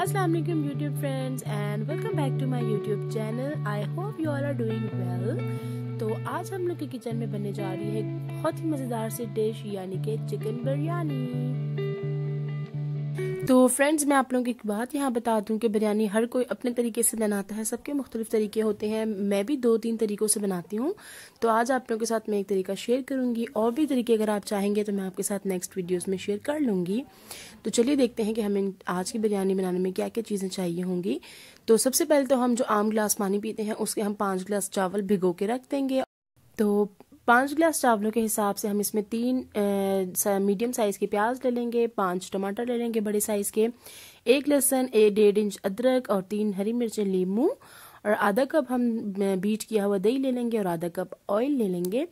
अस्सलाम YouTube friends and welcome back to my YouTube channel I hope you are are doing well तो आज हम लोग के किचन में बनने जा रही है बहुत ही मज़ेदार सी डिश यानी कि चिकन बिरयानी तो फ्रेंड्स मैं आप लोगों को एक बात यहाँ बता दूँ कि बिरयानी हर कोई अपने तरीके से बनाता है सबके मुख्तलिफ तरीके होते हैं मैं भी दो तीन तरीक़ों से बनाती हूँ तो आज आप लोगों के साथ मैं एक तरीका शेयर करूंगी और भी तरीके अगर आप चाहेंगे तो मैं आपके साथ नेक्स्ट वीडियोज़ में शेयर कर लूंगी तो चलिए देखते हैं कि हमें आज की बिरयानी बनाने में क्या क्या चीज़ें चाहिए होंगी तो सबसे पहले तो हम जो आम गिलास पानी पीते हैं उसके हम पांच गिलास चावल भिगो के रख देंगे तो पांच गिलास चावलों के हिसाब से हम इसमें तीन मीडियम साइज़ के प्याज ले लेंगे पांच टमाटर ले लेंगे बड़े साइज़ के एक लहसन एक डेढ़ इंच अदरक और तीन हरी मिर्चें लीमू और आधा कप हम बीट किया हुआ दही ले लेंगे और आधा कप ऑयल ले लेंगे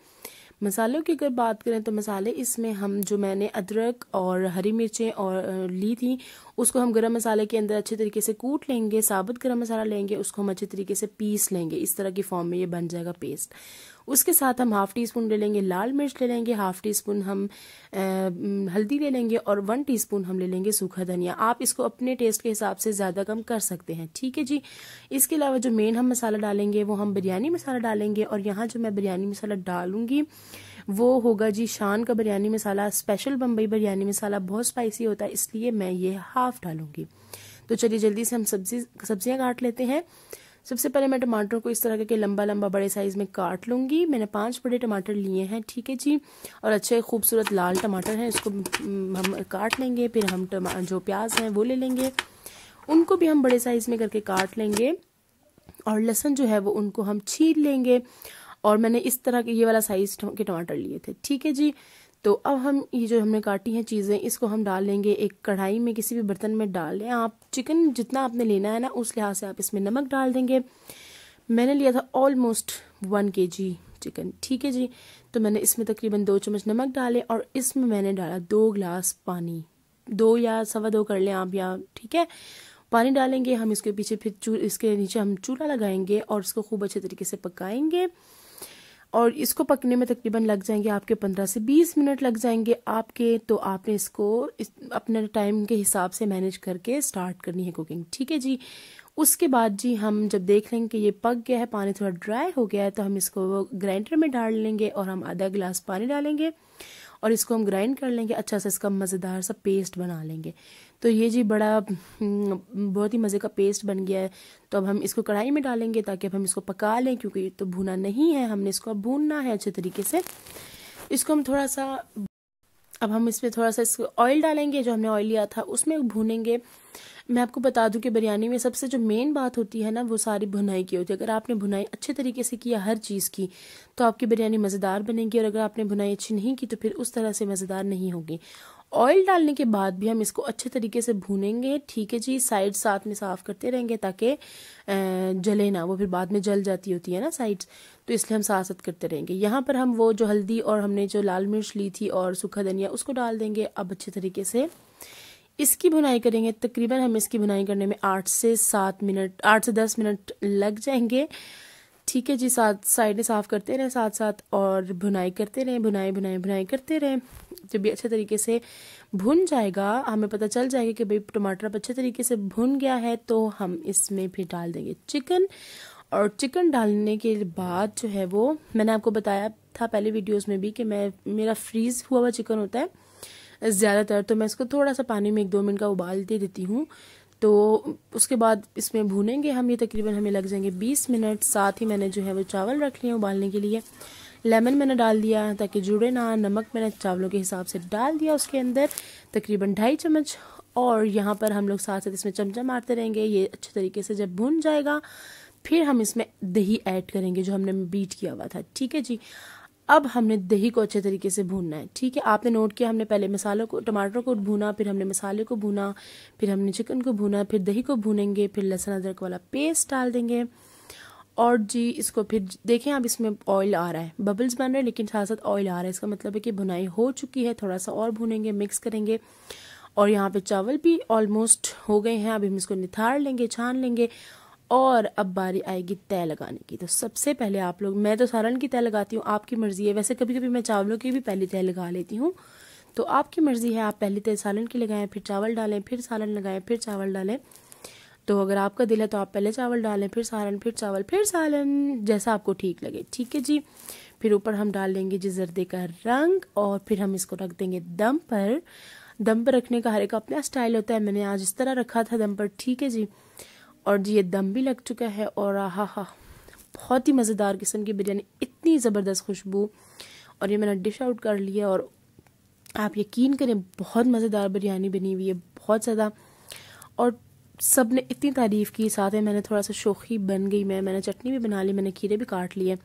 मसालों की अगर बात करें तो मसाले इसमें हम जो मैंने अदरक और हरी मिर्चें और ली थी उसको हम गर्म मसाले के अंदर अच्छे तरीके से कूट लेंगे साबुत गर्म मसाला लेंगे उसको हम अच्छे तरीके से पीस लेंगे इस तरह की फॉर्म में ये बन जाएगा पेस्ट उसके साथ हम हाफ टी स्पून ले लेंगे लाल मिर्च ले लेंगे हाफ टी स्पून हम आ, हल्दी ले लेंगे और वन टी स्पून हम ले लेंगे सूखा धनिया आप इसको अपने टेस्ट के हिसाब से ज़्यादा कम कर सकते हैं ठीक है जी इसके अलावा जो मेन हम मसाला डालेंगे वो हम बिरयानी मसाला डालेंगे और यहाँ जो मैं बिरयानी मसाला डालूंगी वो होगा जी शान का बिरयानी मसाला स्पेशल बम्बई बिरयानी मसाला बहुत स्पाइसी होता है इसलिए मैं ये हाफ डालूंगी तो चलिए जल्दी से हम सब्जी सब्जियां काट लेते हैं सबसे पहले मैं टमाटर को इस तरह के लंबा लंबा बड़े साइज में काट लूंगी मैंने पांच बड़े टमाटर लिए हैं ठीक है जी और अच्छे खूबसूरत लाल टमाटर हैं इसको हम्म, हम काट लेंगे फिर हम जो प्याज हैं वो ले लेंगे उनको भी हम बड़े साइज में करके काट लेंगे और लहसन जो है वो उनको हम छीन लेंगे और मैंने इस तरह के ये वाला साइज के टमाटर लिए थे ठीक है जी तो अब हम ये जो हमने काटी हैं चीज़ें इसको हम डाल लेंगे एक कढ़ाई में किसी भी बर्तन में डाल लें आप चिकन जितना आपने लेना है ना उस लिहाज से आप इसमें नमक डाल देंगे मैंने लिया था ऑलमोस्ट वन के जी चिकन ठीक है जी तो मैंने इसमें तकरीबन दो चम्मच नमक डाले और इसमें मैंने डाला दो गिलास पानी दो या सवा दो कर लें आप या ठीक है पानी डालेंगे हम इसके पीछे फिर चू इसके नीचे हम चूल्हा लगाएंगे और इसको खूब अच्छे तरीके से पकाएंगे और इसको पकने में तकरीबन लग जाएंगे आपके पंद्रह से बीस मिनट लग जाएंगे आपके तो आपने इसको इस, अपने टाइम के हिसाब से मैनेज करके स्टार्ट करनी है कुकिंग ठीक है जी उसके बाद जी हम जब देख लेंगे कि ये पक गया है पानी थोड़ा ड्राई हो गया है तो हम इसको ग्राइंडर में डाल लेंगे और हम आधा गिलास पानी डालेंगे और इसको हम ग्राइंड कर लेंगे अच्छा सा इसका मज़ेदार सा पेस्ट बना लेंगे तो ये जी बड़ा हम्म, बहुत ही मज़े का पेस्ट बन गया है तो अब हम इसको कढ़ाई में डालेंगे ताकि अब हम इसको पका लें क्योंकि ये तो भूना नहीं है हमने इसको अब भूनना है अच्छे तरीके से इसको हम थोड़ा सा अब हम इसमें थोड़ा सा इसको ऑयल डालेंगे जो हमने ऑयल लिया था उसमें भूनेंगे मैं आपको बता दूं कि बिरयानी में सबसे जो मेन बात होती है ना वो सारी भुनाई की होती है अगर आपने भुनाई अच्छे तरीके से किया हर चीज़ की तो आपकी बिरयानी मज़ेदार बनेगी और अगर आपने भुनाई अच्छी नहीं की तो फिर उस तरह से मज़ेदार नहीं होगी ऑयल डालने के बाद भी हम इसको अच्छे तरीके से भूनेंगे ठीक है जी साइड साथ में साफ करते रहेंगे ताकि जले ना वो फिर बाद में जल जाती होती है ना साइड्स तो इसलिए हम साथ साथ करते रहेंगे यहाँ पर हम वो जो हल्दी और हमने जो लाल मिर्च ली थी और सूखा धनिया उसको डाल देंगे अब अच्छे तरीके से इसकी बुनाई करेंगे तकरीबन हमें इसकी बुनाई करने में आठ से सात मिनट आठ से दस मिनट लग जाएंगे ठीक है जी साथ साइड साफ़ करते रहें साथ साथ और बुनाई करते रहें बुनाई बुनाई बुनाई करते रहें जब भी अच्छे तरीके से भुन जाएगा हमें पता चल जाएगा कि भाई टमाटर अब अच्छे तरीके से भुन गया है तो हम इसमें फिर डाल देंगे चिकन और चिकन डालने के बाद जो है वो मैंने आपको बताया था पहले वीडियोस में भी कि मैं मेरा फ्रीज़ हुआ हुआ चिकन होता है ज़्यादातर तो मैं इसको थोड़ा सा पानी में एक दो मिनट का उबाल दे देती हूँ तो उसके बाद इसमें भूनेंगे हम ये तकरीबन हमें लग जाएंगे बीस मिनट साथ ही मैंने जो है वो चावल रख लिए उबालने के लिए लेमन मैंने डाल दिया ताकि जुड़े ना नमक मैंने चावलों के हिसाब से डाल दिया उसके अंदर तकरीबन ढाई चम्मच और यहाँ पर हम लोग साथ साथ इसमें चमचा मारते रहेंगे ये अच्छे तरीके से जब भून जाएगा फिर हम इसमें दही ऐड करेंगे जो हमने बीट किया हुआ था ठीक है जी अब हमने दही को अच्छे तरीके से भूनना है ठीक है आपने नोट किया हमने पहले मसालों को टमाटरों को भूना फिर हमने मसाले को भूना फिर हमने चिकन को भूना फिर दही को भूनेंगे फिर लहसुन अदरक वाला पेस्ट डाल देंगे और जी इसको फिर देखें आप इसमें ऑयल आ रहा है बबल्स बन रहे हैं लेकिन साथ साथ ऑयल आ रहा है इसका मतलब है कि भुनाई हो चुकी है थोड़ा सा और भूनेंगे मिक्स करेंगे और यहाँ पे चावल भी ऑलमोस्ट हो गए हैं अब हम इसको निथार लेंगे छान लेंगे और अब बारी आएगी तय लगाने की तो सबसे पहले आप लोग मैं तो सारन की तय लगाती हूँ आपकी मर्जी है वैसे कभी कभी मैं चावलों की भी पहली तय लगा लेती हूँ तो आपकी मर्जी है आप पहली तय सालन की लगाएं फिर चावल डालें फिर सालन लगाएं फिर चावल डालें तो अगर आपका दिल है तो आप पहले चावल डालें फिर सालन फिर चावल फिर सालन जैसा आपको ठीक लगे ठीक है जी फिर ऊपर हम डाल लेंगे जी जर्दे का रंग और फिर हम इसको रख देंगे दम पर दम पर रखने का हर एक अपना स्टाइल होता है मैंने आज इस तरह रखा था दम पर ठीक है जी और ये दम भी लग चुका है और आहा हा बहुत ही मज़ेदार किस्म की बिरयानी इतनी ज़बरदस्त खुशबू और ये मैंने डिश आउट कर लिया और आप यकीन करें बहुत मज़ेदार बिरयानी बनी हुई है बहुत ज़्यादा और सब ने इतनी तारीफ़ की साथ ही मैंने थोड़ा सा शोखी बन गई मैं मैंने चटनी भी बना ली मैंने खीरे भी काट लिए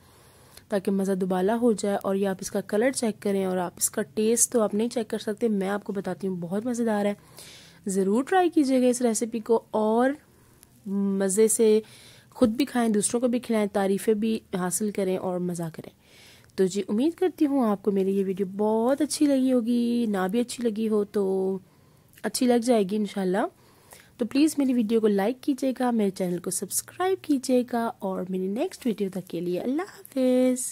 ताकि मज़ा दुबाला हो जाए और ये आप इसका कलर चेक करें और आप इसका टेस्ट तो आप नहीं चेक कर सकते मैं आपको बताती हूँ बहुत मज़ेदार है ज़रूर ट्राई कीजिएगा इस रेसिपी को और मज़े से खुद भी खाएं दूसरों को भी खिलाएं तारीफ़ें भी हासिल करें और मज़ा करें तो जी उम्मीद करती हूँ आपको मेरी ये वीडियो बहुत अच्छी लगी होगी ना भी अच्छी लगी हो तो अच्छी लग जाएगी इनशाला तो प्लीज़ मेरी वीडियो को लाइक कीजिएगा मेरे चैनल को सब्सक्राइब कीजिएगा और मेरी नेक्स्ट वीडियो तक के लिए अल्लाह हाफिज़